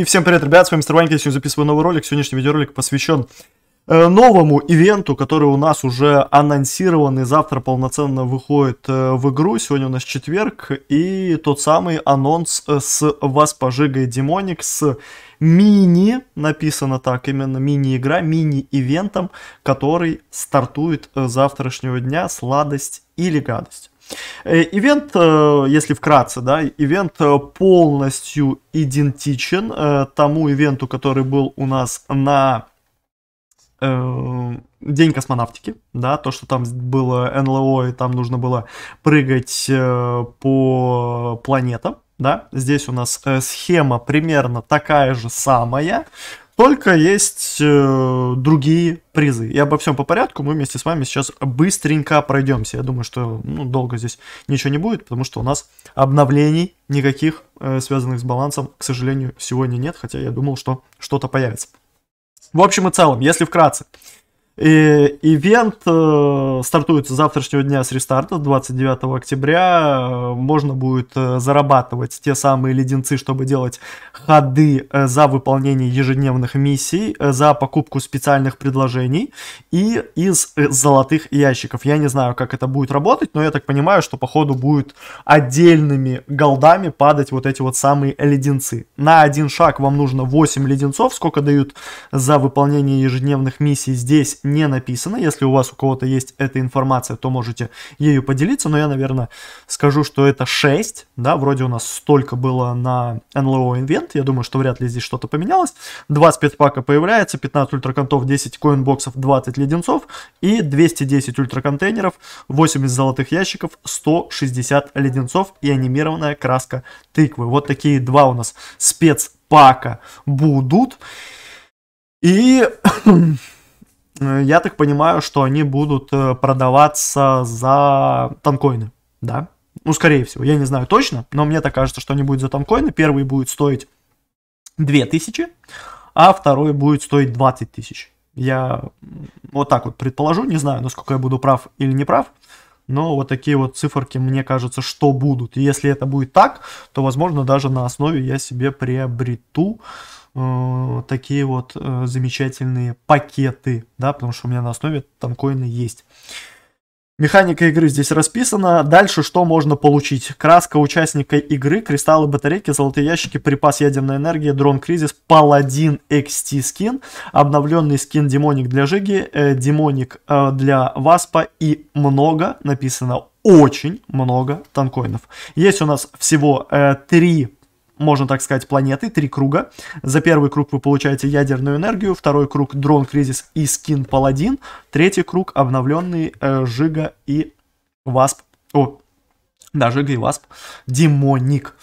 И всем привет, ребят, с вами Мистер Ванька, сегодня записываю новый ролик. Сегодняшний видеоролик посвящен э, новому ивенту, который у нас уже анонсирован и завтра полноценно выходит э, в игру. Сегодня у нас четверг и тот самый анонс э, с Васпожигой Демоник с мини, написано так, именно мини-игра, мини-ивентом, который стартует завтрашнего дня, сладость или гадость. Э, ивент, э, если вкратце, да, ивент э, полностью идентичен тому ивенту, который был у нас на День космонавтики, да, то, что там было НЛО, и там нужно было прыгать по планетам, да, здесь у нас схема примерно такая же самая, только есть э, другие призы. И обо всем по порядку мы вместе с вами сейчас быстренько пройдемся. Я думаю, что ну, долго здесь ничего не будет, потому что у нас обновлений никаких, э, связанных с балансом, к сожалению, сегодня нет, хотя я думал, что что-то появится. В общем и целом, если вкратце, и ивент э, стартует с завтрашнего дня с рестарта, 29 октября. Э, можно будет э, зарабатывать те самые леденцы, чтобы делать ходы э, за выполнение ежедневных миссий, э, за покупку специальных предложений и из э, золотых ящиков. Я не знаю, как это будет работать, но я так понимаю, что по ходу будет отдельными голдами падать вот эти вот самые леденцы. На один шаг вам нужно 8 леденцов, сколько дают за выполнение ежедневных миссий здесь не написано. Если у вас у кого-то есть эта информация, то можете ею поделиться. Но я, наверное, скажу, что это 6. Да, вроде у нас столько было на NLO Invent. Я думаю, что вряд ли здесь что-то поменялось. 2 спецпака появляется, 15 ультраконтов, 10 коинбоксов, 20 леденцов и 210 ультраконтейнеров, 80 золотых ящиков, 160 леденцов и анимированная краска тыквы. Вот такие два у нас спецпака будут. И Э, я так понимаю, что они будут э, продаваться за танкоины, да? Ну, скорее всего, я не знаю точно, но мне так кажется, что они будут за танкоины. Первый будет стоить 2000, а второй будет стоить 20 тысяч. Я вот так вот предположу, не знаю, насколько я буду прав или не прав но вот такие вот циферки, мне кажется, что будут. И если это будет так, то, возможно, даже на основе я себе приобрету э, такие вот э, замечательные пакеты, да, потому что у меня на основе танкоины есть. Механика игры здесь расписана. Дальше что можно получить? Краска участника игры, кристаллы батарейки, золотые ящики, припас ядерной энергии, дрон кризис, паладин XT скин, обновленный скин демоник для Жиги, э, демоник э, для Васпа и много, написано очень много танкоинов. Есть у нас всего э, три можно так сказать, планеты, три круга. За первый круг вы получаете ядерную энергию, второй круг дрон кризис и скин паладин, третий круг обновленный э, Жига и Васп. О, да, Жига и Васп. Димоник.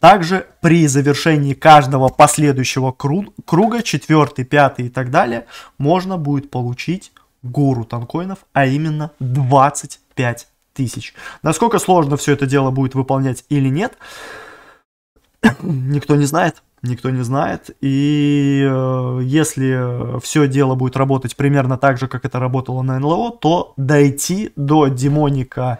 Также при завершении каждого последующего круг круга, четвертый, пятый и так далее, можно будет получить гору танкоинов, а именно 25 тысяч. Насколько сложно все это дело будет выполнять или нет, никто не знает, никто не знает. И э, если все дело будет работать примерно так же, как это работало на НЛО, то дойти до демоника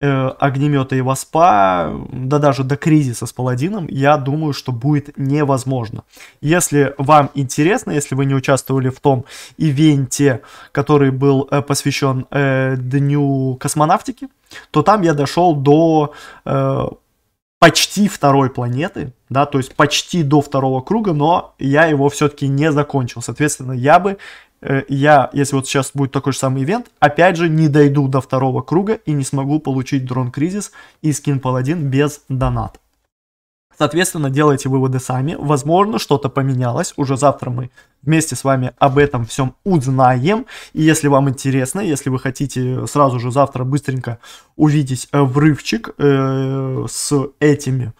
э, огнемета и воспа, да даже до кризиса с паладином, я думаю, что будет невозможно. Если вам интересно, если вы не участвовали в том ивенте, который был э, посвящен э, Дню космонавтики, то там я дошел до э, почти второй планеты, да, то есть почти до второго круга, но я его все-таки не закончил. Соответственно, я бы, э, я, если вот сейчас будет такой же самый ивент, опять же не дойду до второго круга и не смогу получить Дрон Кризис и Скин Паладин без доната. Соответственно, делайте выводы сами. Возможно, что-то поменялось. Уже завтра мы вместе с вами об этом всем узнаем. И если вам интересно, если вы хотите сразу же завтра быстренько увидеть э, врывчик э, с этими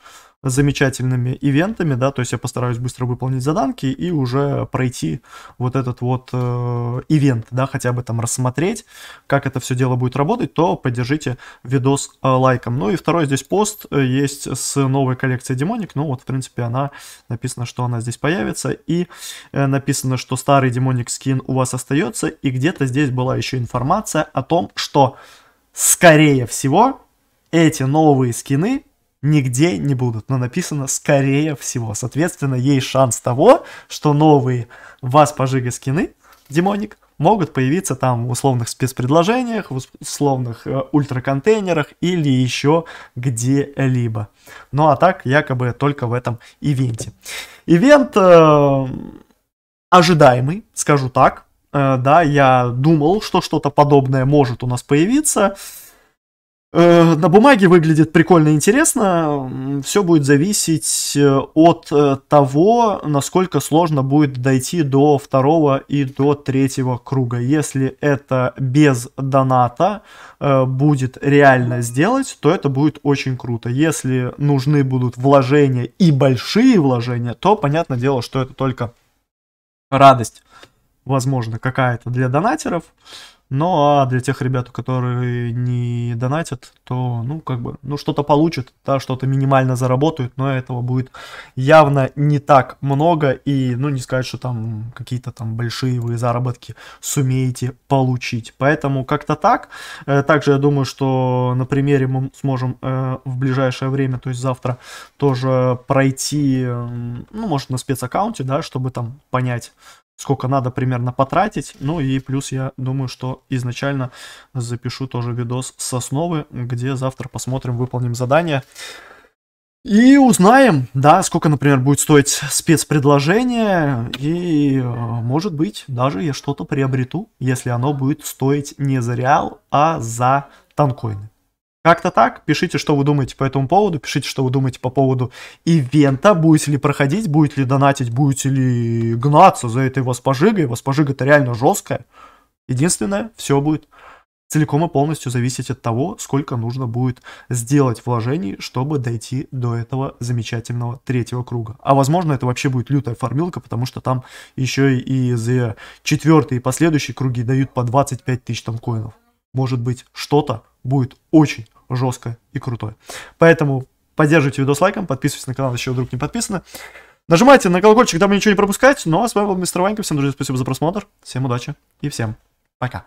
замечательными ивентами, да, то есть я постараюсь быстро выполнить заданки и уже пройти вот этот вот э, ивент, да, хотя бы там рассмотреть, как это все дело будет работать, то поддержите видос э, лайком. Ну и второй здесь пост э, есть с новой коллекцией Демоник, ну вот, в принципе, она, написано, что она здесь появится, и э, написано, что старый Демоник скин у вас остается, и где-то здесь была еще информация о том, что, скорее всего, эти новые скины нигде не будут, но написано «скорее всего». Соответственно, есть шанс того, что новые вас пожига скины, демоник, могут появиться там в условных спецпредложениях, в условных э, ультраконтейнерах или еще где-либо. Ну а так, якобы только в этом ивенте. Ивент э, ожидаемый, скажу так. Э, да, я думал, что что-то подобное может у нас появиться. Э, на бумаге выглядит прикольно и интересно. Все будет зависеть э, от э, того, насколько сложно будет дойти до второго и до третьего круга. Если это без доната будет реально сделать, то это будет очень круто. Если нужны будут вложения и большие вложения, то понятное дело, что это только радость, возможно, какая-то для донатеров. Ну, а для тех ребят, которые не донатят, то, ну, как бы, ну, что-то получат, да, что-то минимально заработают, но этого будет явно не так много, и, ну, не сказать, что там какие-то там большие вы заработки сумеете получить. Поэтому как-то так. Э, также я думаю, что на примере мы сможем э, в ближайшее время, то есть завтра, тоже пройти, ну, может, на спецаккаунте, да, чтобы там понять, сколько надо примерно потратить. Ну и плюс я думаю, что изначально запишу тоже видос с основы, где завтра посмотрим, выполним задание. И узнаем, да, сколько, например, будет стоить спецпредложение, и, э, может быть, даже я что-то приобрету, если оно будет стоить не за реал, а за танкоины. Как-то так. Пишите, что вы думаете по этому поводу. Пишите, что вы думаете по поводу ивента. Будете ли проходить, будете ли донатить, будете ли гнаться за этой воспожигой. Воспожига-то реально жесткая. Единственное, все будет целиком и полностью зависеть от того, сколько нужно будет сделать вложений, чтобы дойти до этого замечательного третьего круга. А возможно, это вообще будет лютая фармилка, потому что там еще и за четвертые и последующие круги дают по 25 тысяч там коинов. Может быть, что-то будет очень жестко и крутое. Поэтому поддерживайте видос лайком, подписывайтесь на канал, если вдруг не подписаны. Нажимайте на колокольчик, дабы ничего не пропускать. Ну а с вами был мистер Ванька. Всем, друзья, спасибо за просмотр. Всем удачи и всем пока.